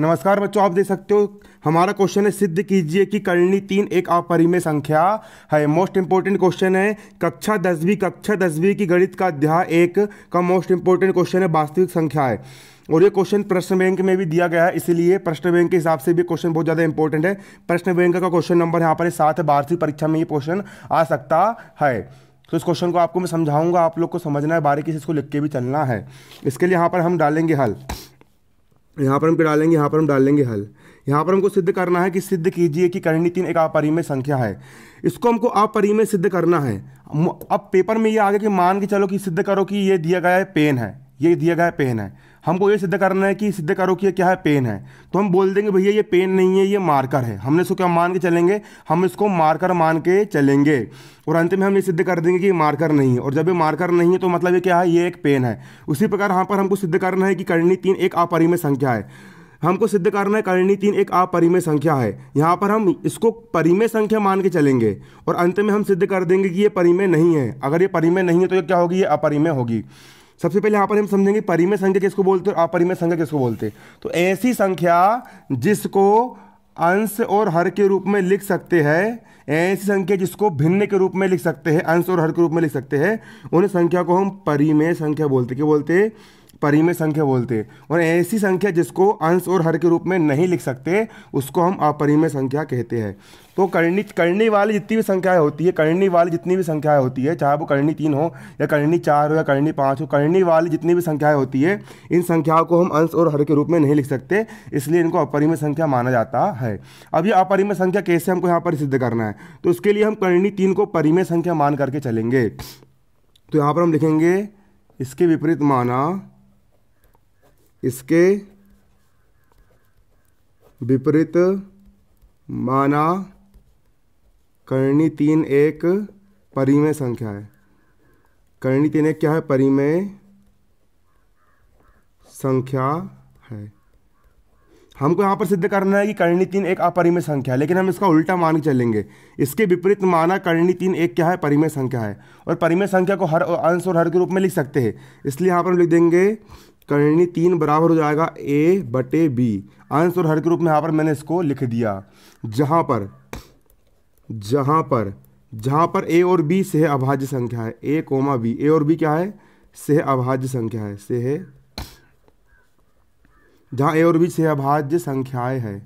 नमस्कार बच्चों आप देख सकते हो हमारा क्वेश्चन है सिद्ध कीजिए कि करणी तीन एक अपरिमेय संख्या है मोस्ट इंपॉर्टेंट क्वेश्चन है कक्षा दसवीं कक्षा दसवीं की गणित का अध्याय एक का मोस्ट इंपॉर्टेंट क्वेश्चन है वास्तविक संख्या है और ये क्वेश्चन प्रश्न बैंक में भी दिया गया है इसीलिए प्रश्न बैंक के हिसाब से भी क्वेश्चन बहुत ज़्यादा इंपॉर्टेंट है प्रश्न बैंक का क्वेश्चन नंबर यहाँ पर सात है वार्षिक परीक्षा में ये क्वेश्चन आ सकता है तो इस क्वेश्चन को आपको मैं समझाऊंगा आप लोग को समझना है बारीकी से इसको लिख के भी चलना है इसके लिए यहाँ पर हम डालेंगे हल यहाँ पर हम क्या डालेंगे यहाँ पर हम डालेंगे हल यहाँ पर हमको सिद्ध करना है कि सिद्ध कीजिए कि करणी तीन एक अपरिमय संख्या है इसको हमको अपरिमय सिद्ध करना है अब पेपर में ये आ गया कि मान के चलो कि सिद्ध करो कि ये दिया गया है पेन है ये दिया गया है पेन है हमको ये सिद्ध करना है कि सिद्ध करो कि क्या है पेन है तो हम बोल देंगे भैया ये पेन नहीं है ये मार्कर है हमने इसको क्या मान के चलेंगे हम इसको मार्कर मान के चलेंगे और अंत में हम ये सिद्ध कर देंगे कि मार्कर नहीं है और जब ये मार्कर नहीं है तो मतलब ये क्या है ये एक पेन है उसी प्रकार यहाँ पर हमको सिद्ध करना है कि करणी तीन एक अपरिमय संख्या है हमको सिद्ध करना है करणी तीन एक अपरिमय संख्या है यहाँ पर हम इसको परिमय संख्या मान के चलेंगे और अंत में हम सिद्ध कर देंगे कि ये परिमय नहीं है अगर ये परिमय नहीं है तो ये क्या होगी ये अपरिमय होगी सबसे पहले यहाँ पर हम समझेंगे परिमेय संख्या किसको बोलते हैं अपरिमेय संख्या किसको बोलते हैं तो ऐसी संख्या जिसको अंश और हर के रूप में लिख सकते हैं ऐसी संख्या जिसको भिन्न के रूप में लिख सकते हैं अंश और हर के रूप में लिख सकते हैं उन संख्या को हम परिमेय संख्या बोलते क्या बोलते हैं परिमेय संख्या बोलते हैं और ऐसी संख्या जिसको अंश और हर के रूप में नहीं लिख सकते उसको हम अपरिमेय संख्या कहते हैं तो करणी करणी वाली जितनी भी संख्याएं होती है करणी वाली जितनी भी संख्याएं होती है चाहे वो करणी तीन हो या करणी चार हो या करणी पाँच हो करणी वाली जितनी भी संख्याएं होती है इन संख्याओं को हम अंश और हर के रूप में नहीं लिख सकते इसलिए इनको अपरिमेय संख्या माना जाता है अब ये अपरिमेय संख्या कैसे हमको यहाँ पर सिद्ध करना है तो उसके लिए हम करणी तीन को परिमेय संख्या मान करके चलेंगे तो यहाँ पर हम लिखेंगे इसके विपरीत माना इसके विपरीत माना करणी तीन एक परिमेय संख्या है करणी तीन एक क्या है परिमेय संख्या है हमको यहाँ पर सिद्ध करना है कि कर्णी तीन एक अपरिमेय संख्या है लेकिन हम इसका उल्टा मान चलेंगे इसके विपरीत माना कर्णी तीन एक क्या है परिमेय संख्या है और परिमेय संख्या को हर अंश और हर के रूप में लिख सकते हैं इसलिए यहाँ पर हम लिख देंगे करणी तीन बराबर हो जाएगा ए बटे बी आंसर और हर के रूप में यहाँ पर मैंने इसको लिख दिया जहाँ पर जहाँ पर जहाँ पर ए और बी से अभाज्य संख्या है ए कोमा बी ए और बी क्या है से अभाज्य संख्या है से है जहाँ ए और बी से अभाज्य संख्याएं है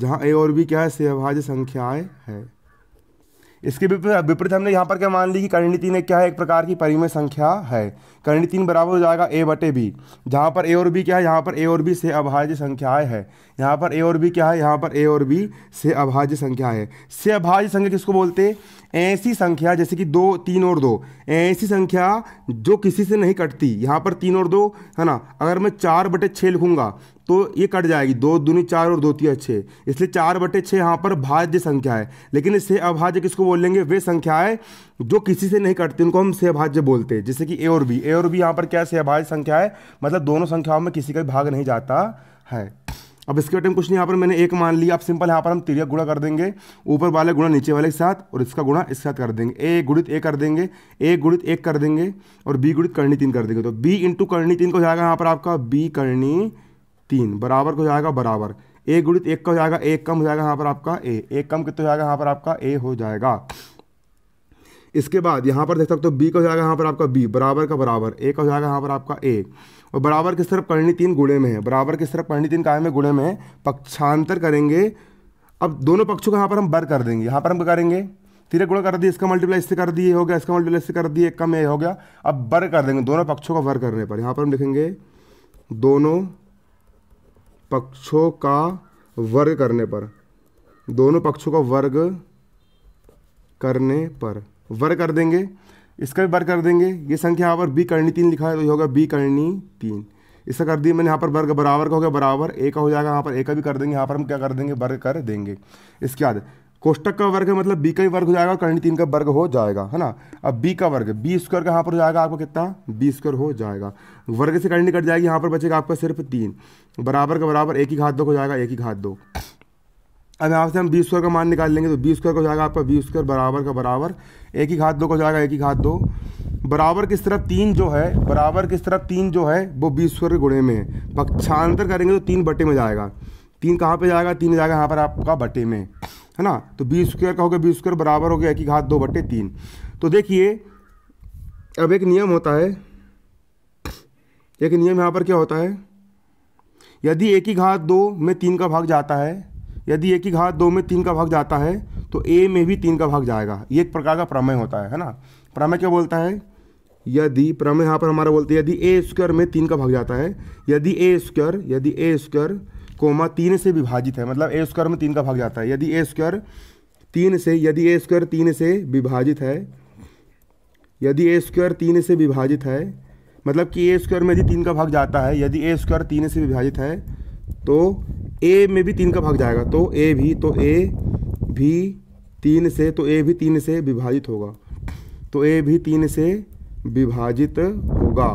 जहाँ ए और बी क्या है से अभाज्य संख्याएं है इसके विपरीत हमने यहाँ पर क्या मान ली कि करणी तीन एक क्या है एक प्रकार की परिमेय संख्या है करणी तीन बराबर हो जाएगा ए बटे बी जहाँ पर ए और बी क्या है यहाँ पर ए और बी से अभाज्य संख्याएं है यहाँ पर ए और बी क्या है यहाँ पर ए और बी से अभाज्य संख्या है से अभाज्य संख्या किसको बोलते ऐसी संख्या जैसे कि दो तीन और दो ऐसी संख्या जो किसी से नहीं कटती यहाँ पर तीन और दो है ना अगर मैं चार बटे छः लिखूंगा तो ये कट जाएगी दो दूनी चार और दो तीन छः इसलिए चार बटे छः यहाँ पर भाज्य संख्या है लेकिन इससे अभाज्य किसको बोलेंगे वे संख्या है जो किसी से नहीं कटती उनको हम से अभाज्य बोलते हैं जैसे कि ए और बी ए और बी यहाँ पर क्या सहभाज्य संख्या है मतलब दोनों संख्याओं में किसी का भी भाग नहीं जाता है अब इसके बटे कुछ नहीं यहाँ पर मैंने एक मान लिया अब सिंपल यहाँ पर हम तिरिया गुणा कर देंगे ऊपर वाले गुणा नीचे वाले के साथ और इसका गुणा इसके साथ कर देंगे ए गुणित ए कर देंगे ए गुणित एक कर देंगे और बी गुणित करणी तीन कर देंगे तो बी इंटू करणी तीन को जाएगा यहाँ पर आपका बी करणी तीन बराबर को जाएगा बराबर ए गुणित एक का हो जाएगा एक कम हो जाएगा यहाँ पर आपका ए एक कम कितना हो जाएगा यहाँ पर आपका ए हो जाएगा इसके बाद यहाँ पर देख सकते हो बी का हो जाएगा यहाँ पर आपका बी बराबर का बराबर ए का हो जाएगा यहाँ पर आपका ए और बराबर किस तरफ करणी तीन गुणे में है बराबर किस तरफ करणी तीन काय में गुणे में पक्षांतर करेंगे अब दोनों पक्षों को यहाँ पर हम बर कर देंगे यहाँ पर हम करेंगे तीन गुणा कर दिए इसका मल्टीप्लाई इससे कर दिए हो गया इसका मल्टीप्लाई इससे कर दिए कम ए हो गया अब बर कर देंगे दोनों पक्षों का वर करने पर यहाँ पर हम लिखेंगे दोनों पक्षों का वर्ग करने पर दोनों पक्षों का वर्ग करने पर वर्ग कर देंगे इसका भी वर्ग कर देंगे ये संख्या यहाँ पर बी करनी तीन लिखा है तो ये होगा बी करनी तीन इसका कर दिया मैंने यहाँ पर वर्ग बराबर का हो गया बराबर ए का हो जाएगा यहाँ पर ए का भी कर देंगे यहाँ पर हम क्या कर देंगे वर्ग कर देंगे इसके बाद कोष्टक का वर्ग मतलब बी का ही वर्ग हो जाएगा करणी तीन का वर्ग हो जाएगा है ना अब बी का वर्ग बी स्क्वायर का यहाँ पर हो जाएगा आपका कितना बी स्क्वायर हो जाएगा वर्ग से करणी कट जाएगी यहाँ पर बचेगा आपका सिर्फ तीन बराबर का बराबर एक ही घात दो हो जाएगा एक ही घात दो अब यहाँ से हम बी स्क्वायर का मान निकाल लेंगे तो बी स्क्वायर का हो जाएगा आपका बी स्क्वायर बराबर का बराबर एक ही घात दो हो जाएगा एक ही घात दो बराबर किस तरफ तीन जो है बराबर किस तरफ तीन जो है वो बीस स्क्वायर के गुणे में है पक्षांतर करेंगे तो तीन बटे में जाएगा तीन कहाँ पर जाएगा तीन जाएगा यहाँ पर आपका बटे में है ना तो बी स्क्वेयर कहोगे बी स्क्वेयर बराबर हो गया कि घात दो बट्टे तीन तो देखिए अब एक नियम होता है एक नियम यहाँ पर क्या होता है यदि एक ही घात दो में तीन का भाग जाता है यदि एक ही घात दो में तीन का भाग जाता है तो ए में भी तीन का भाग जाएगा ये एक प्रकार का प्रमेय होता है है ना प्रमेय क्या बोलता है यदि प्रमेय यहाँ पर हमारा बोलते हैं यदि ए स्क्वायर में तीन का भाग जाता है यदि ए स्क्वायर यदि ए स्क्वायर कोमा तीन से विभाजित है मतलब ए स्क्वायर में तीन का भाग जाता है यदि ए स्क्वायर तीन से यदि ए स्क्वायर तीन से विभाजित है यदि ए स्क्वायर तीन से विभाजित है मतलब कि ए स्क्वायर में यदि तीन का भाग जाता है यदि ए स्क्वायर तीन से विभाजित है तो ए में भी तीन का भाग जाएगा तो ए भी तो ए भी तीन से तो ए भी तीन से विभाजित होगा तो ए भी तीन से विभाजित होगा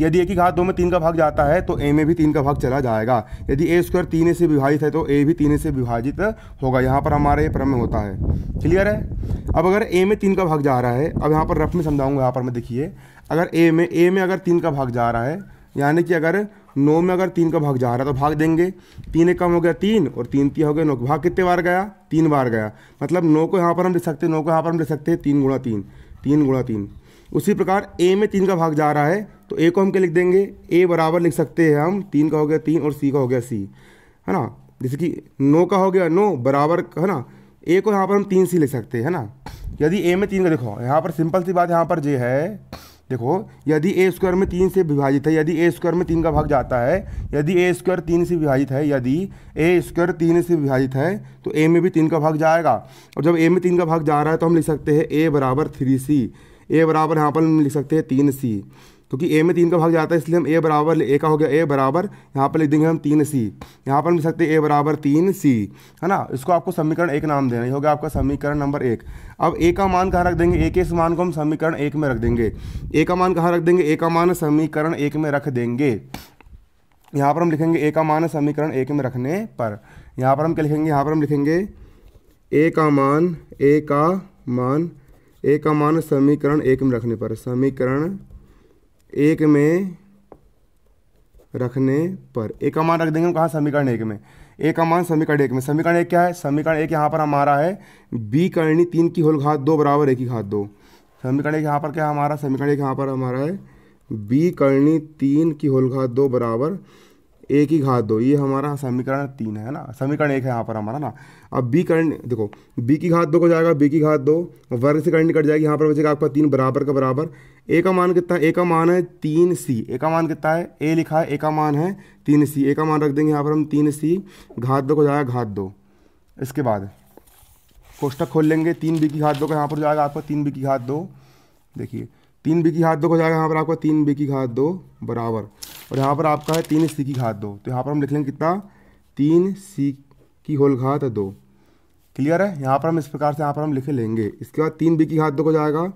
यदि ए की घात दो में तीन का भाग जाता है तो ए में भी तीन का भाग चला जाएगा यदि ए स्क्वायर तीन से विभाजित है तो ए भी तीन से विभाजित होगा यहाँ पर हमारे ये प्रमेय होता है क्लियर है अब अगर ए में तीन का भाग जा रहा है अब यहाँ पर रफ में समझाऊंगा यहाँ पर मैं देखिए अगर ए में ए में अगर तीन का भाग जा रहा है यानी कि अगर नौ में अगर तीन का भाग जा रहा है तो भाग देंगे तीन एक कम हो गया तीन और तीन तीन हो गया नौ भाग कितने बार गया तीन बार गया मतलब नौ को यहाँ पर हम लिख सकते हैं नौ को यहाँ पर हम लिख सकते हैं तीन गुणा तीन तीन गुणा तीन उसी प्रकार ए में तीन का भाग जा रहा है तो ए को हम क्या लिख देंगे ए बराबर लिख सकते हैं हम तीन का हो गया तीन और सी का हो गया सी है ना जैसे कि नो का हो गया नो बराबर है ना ए को यहाँ पर हम तीन सी लिख सकते हैं है ना यदि ए में तीन का देखो यहाँ पर सिंपल सी बात यहाँ पर जे है देखो यदि ए स्क्वायर में तीन से विभाजित है यदि ए स्क्वायर में तीन का भाग जाता है यदि ए स्क्वायर तीन से विभाजित है यदि ए स्क्वायर तीन से विभाजित है तो ए में भी तीन का भाग जाएगा और जब ए में तीन का भाग जा रहा है तो हम लिख सकते हैं ए बराबर थ्री सी ए बराबर यहाँ पर हम लिख सकते हैं तीन सी क्योंकि ए में तीन का भाग जाता है इसलिए हम ए बराबर ए का हो गया ए बराबर यहाँ पर लिख देंगे हम तीन सी यहाँ पर हम लिख सकते हैं ए बराबर तीन सी है ना इसको आपको समीकरण एक नाम देना ये हो गया आपका समीकरण नंबर एक अब ए का मान कहाँ रख देंगे ए के इस मान को हम समीकरण एक में रख देंगे ए का मान कहाँ रख देंगे ए का मान समीकरण एक में रख देंगे यहाँ पर हम लिखेंगे ए का मान समीकरण एक में रखने पर यहाँ पर हम क्या लिखेंगे यहाँ पर हम लिखेंगे ए का मान ए का मान ए का मान समीकरण एक में रखने पर समीकरण एक में रखने पर एक का मान रख देंगे हम कहा समीकरण एक में एक का मान समीकरण एक में समीकरण एक क्या है समीकरण एक यहाँ पर हमारा है बी करणी तीन की होल घात दो बराबर एक ही घात दो समीकरण एक यहाँ पर क्या हमारा समीकरण एक यहाँ पर हमारा है बी करणी तीन की होल घात दो बराबर एक ही घात दो ये हमारा समीकरण तीन है ना समीकरण एक है यहाँ पर हमारा ना अब बी करंट देखो बी की घात दो को जाएगा बी की घात दो वर्ग से करंट कट जाएगी यहाँ पर बचेगा आपका तीन बराबर का बराबर ए का मान कितना ए का मान है तीन सी ए का मान कितना है ए लिखा है ए का मान है तीन सी ए का मान रख देंगे यहाँ पर हम तीन सी घात दो को जाएगा घात दो इसके बाद कोष्टक खोल लेंगे तीन बी की घात दो का यहाँ पर जाएगा आपका तीन बी की घात दो देखिए तीन बी की घात दो को जाएगा यहाँ पर आपका तीन बी की घात दो बराबर और यहाँ पर आपका है तीन सी की घात दो तो यहाँ पर हम लिख लेंगे कितना तीन सी की होल घात दो क्लियर है यहाँ पर हम इस प्रकार से यहाँ पर हम लिखे लेंगे इसके बाद तीन बी की घात दो को जाएगा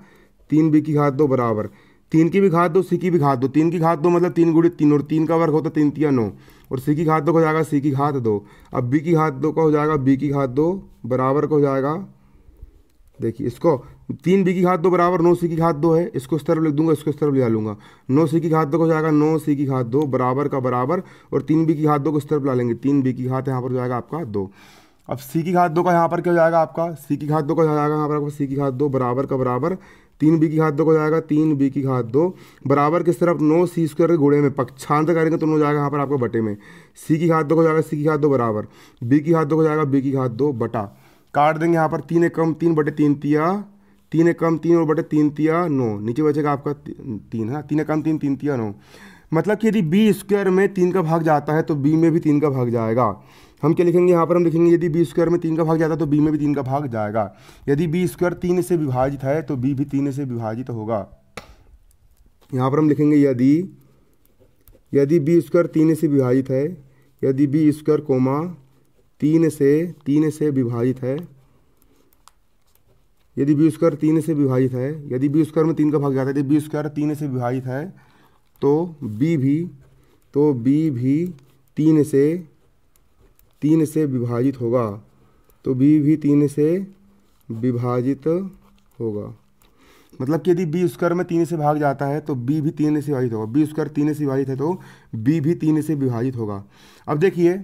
तीन बी की घात दो बराबर तीन की भी घात दो सी की भी घात दो तीन की घात दो मतलब तीन गुड़ी तीन और तीन का वर्ग होता है तीन तिया नौ और सी की घात दो को जाएगा सी की घात दो अब बी की घात दो का हो जाएगा बी की घात दो बराबर का हो जाएगा देखिए इसको तीन बी की घात दो बराबर नौ सी की घात दो है इसको इस तरफ लिख दूंगा इसको इस तरफ ले लूंगा नौ सी की घात दो को जाएगा नौ सी की घात दो बराबर का बराबर और तीन बी की घात दो को इस तरफ ला लेंगे तीन बी की घात यहाँ पर जाएगा आपका दो अब सी की घात दो का यहाँ पर क्या हो जाएगा आपका सी की घात दो का जाएगा यहाँ पर आपका सी की घात दो बराबर का बराबर तीन बी की घात दो को जाएगा तीन बी की घात दो बराबर किस तरफ नो सी स्क्वायर के घोड़े में पक्षांत करेंगे तो नौ जाएगा यहाँ पर आपका बटे में सी की घात दो को जाएगा सी की घात दो बराबर बी की घात दो को जाएगा बी की घात दो बटा काट देंगे यहाँ पर तीन एकम तीन बटे तीन तिया तीन एकम तीन और बटे तीन तिया नौ नीचे बचेगा आपका तीन है हाँ? तीन एकम तीन तीन तिया नौ मतलब कि यदि बी स्क्वायर में तीन का भाग जाता है तो बी में भी तीन का भाग जाएगा हम क्या लिखेंगे यहाँ पर हम लिखेंगे यदि बी स्क्वायर में तीन का भाग जाता है तो बी में भी तीन का भाग जाएगा यदि बी स्क्वायर तीन से विभाजित है तो बी भी तीन से विभाजित होगा यहाँ पर हम लिखेंगे यदि यदि बी स्क्वायर तीन से विभाजित है यदि बी स्क्वायर कोमा तीन से तीन से विभाजित है यदि बी स्क्वायर तीन से विभाजित है यदि बी स्क्वायर में तीन का भाग जाता है यदि बी स्क्वायर तीन से विभाजित है तो बी भी तो बी भी तीन से तीन से विभाजित होगा तो बी भी तीन से विभाजित होगा मतलब कि यदि बी स्क्वायर में तीन से भाग जाता है तो बी भी तीन से विभाजित होगा बी स्क्वायर तीन से विभाजित है तो बी भी तीन से विभाजित होगा अब देखिए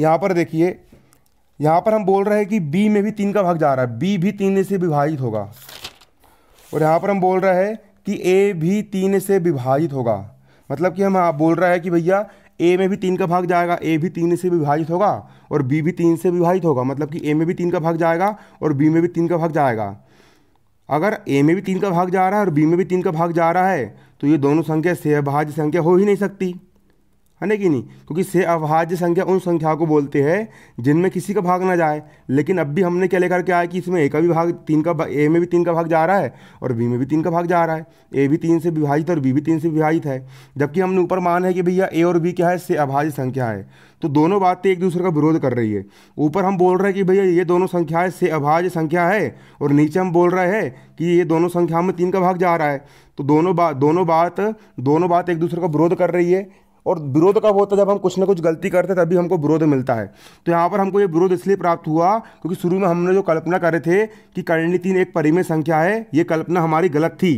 यहाँ पर देखिए यहाँ पर हम बोल रहे हैं कि बी में भी तीन का भाग जा रहा है बी भी तीन से विभाजित होगा और यहाँ पर हम बोल रहे हैं कि ए भी तीन से विभाजित होगा मतलब कि हम बोल रहे हैं कि भैया ए में भी तीन का भाग जाएगा ए भी तीन से विभाजित होगा और बी भी तीन से विभाजित होगा मतलब कि ए में भी तीन का भाग जाएगा और बी में भी तीन का भाग जाएगा अगर ए में भी तीन का भाग जा रहा है और बी में भी तीन का भाग जा रहा है तो ये दोनों संख्या सहभाज्य संख्या हो ही नहीं सकती है ना कि नहीं क्योंकि से अभाज्य संख्या उन संख्याओं को बोलते हैं जिनमें किसी का भाग ना जाए लेकिन अब भी हमने क्या लेकर के आया कि इसमें ए का भी भाग तीन का ए में भी तीन का भाग जा रहा है और बी में भी तीन का भाग जा रहा है ए भी तीन से विभाजित और बी भी तीन से विभाजित है जबकि हमने ऊपर मान है कि भैया ए और बी क्या है से अभाज्य संख्या है तो दोनों बातें एक दूसरे का विरोध कर रही है ऊपर हम बोल रहे हैं कि भैया ये दोनों संख्याएं से अभाज्य संख्या है और नीचे हम बोल रहे हैं कि ये दोनों संख्या में तीन का भाग जा रहा है तो दोनों बात दोनों बात दोनों बात एक दूसरे का विरोध कर रही है और विरोध कब होता है जब हम कुछ ना कुछ गलती करते तभी हमको विरोध मिलता है तो यहाँ पर हमको ये विरोध इसलिए प्राप्त हुआ क्योंकि शुरू में हमने जो कल्पना करे थे कि करणी तीन एक परिमेय संख्या है ये कल्पना हमारी गलत थी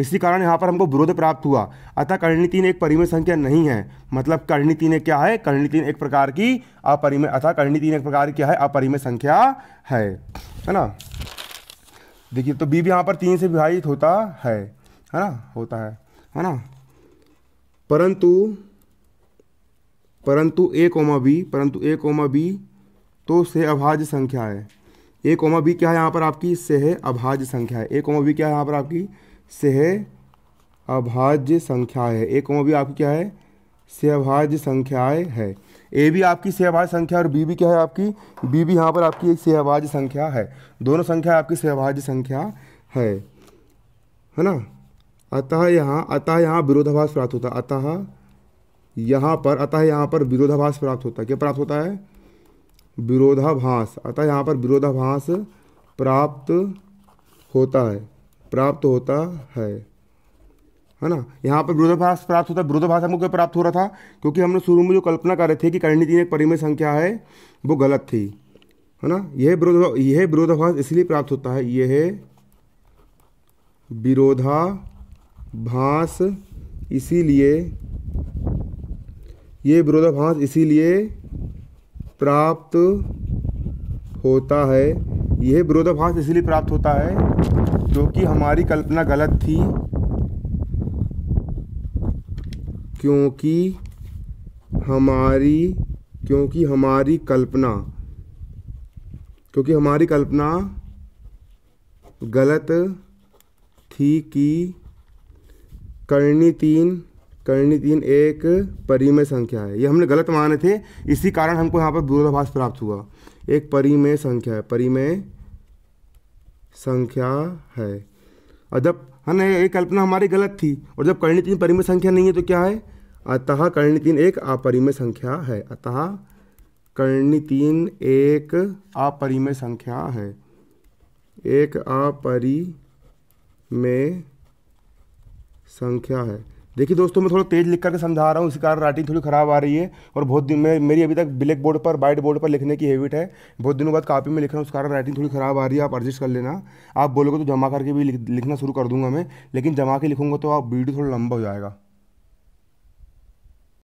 इसी कारण यहाँ पर हमको विरोध प्राप्त हुआ अतः करणी तीन एक परिमेय संख्या नहीं है मतलब करणी तीन एक क्या है करणी तीन एक प्रकार की अपरिमय अतः करणी तीन एक प्रकार की क्या है अपरिमय संख्या है है ना देखिए तो बी भी यहाँ पर तीन से विभाजित होता है है ना होता है है ना परंतु परंतु ए कोमा बी परंतु ए कोमा बी तो से अभाज्य संख्या है ए कोमा बी क्या है यहाँ पर आपकी से है अभाज्य संख्या है ए कोमा बी क्या है यहाँ पर आपकी से है अभाज्य संख्या है ए कोमा बी आपकी क्या है से अभाज्य संख्याएँ है ए भी आपकी से अभाज्य संख्या और बी भी क्या है आपकी बी भी यहाँ पर आपकी एक से अभाज्य संख्या है दोनों संख्या आपकी से अभाज्य संख्या है है ना अतः यहाँ अतः यहाँ विरोधाभास प्राप्त होता है अतः यहाँ पर अतः यहाँ पर विरोधाभास प्राप्त होता है क्या प्राप्त होता है विरोधाभास अतः यहाँ पर विरोधाभास प्राप्त होता है प्राप्त होता है है ना यहाँ पर विरोधाभास प्राप्त होता है विरोधाभास हमको क्या प्राप्त हो रहा था क्योंकि हमने शुरू में जो कल्पना कर रहे थे कि करणनीति में परिमेय संख्या है वो गलत थी है ना यह विरोध यह विरोधाभास इसलिए प्राप्त होता है यह विरोधाभास इसीलिए ये विरोधाभास इसीलिए प्राप्त होता है यह विरोधाभास इसलिए प्राप्त होता है क्योंकि हमारी कल्पना गलत थी क्योंकि हमारी क्योंकि हमारी कल्पना क्योंकि हमारी कल्पना गलत थी कि करनी तीन करणी तीन एक परिमेय संख्या है ये हमने गलत माने थे इसी कारण हमको यहाँ पर दूरभाष प्राप्त हुआ एक परिमेय संख्या है परिमेय संख्या है और जब है ना ये कल्पना हमारी गलत थी और जब करणी तीन परिमेय संख्या नहीं है तो क्या है अतः करणी तीन एक अपरिमेय संख्या है अतः करणी तीन एक अपरिमेय संख्या है एक अपरिमेय संख्या है देखिए दोस्तों मैं थोड़ा तेज़ लिख करके समझा रहा हूँ इसी कारण राइटिंग थोड़ी ख़राब आ रही है और बहुत दिन में मेरी अभी तक ब्लैक बोर्ड पर वाइट बोर्ड पर लिखने की हैबिट है बहुत दिनों बाद कापी में लिख रहा हूँ उस कारण राइटिंग थोड़ी ख़राब आ रही है आप एडजस्ट कर लेना आप बोलोगे तो जमा करके भी लिखना शुरू कर दूंगा मैं लेकिन जमा के लिखूंगा तो आप वीडियो थोड़ा लंबा हो जाएगा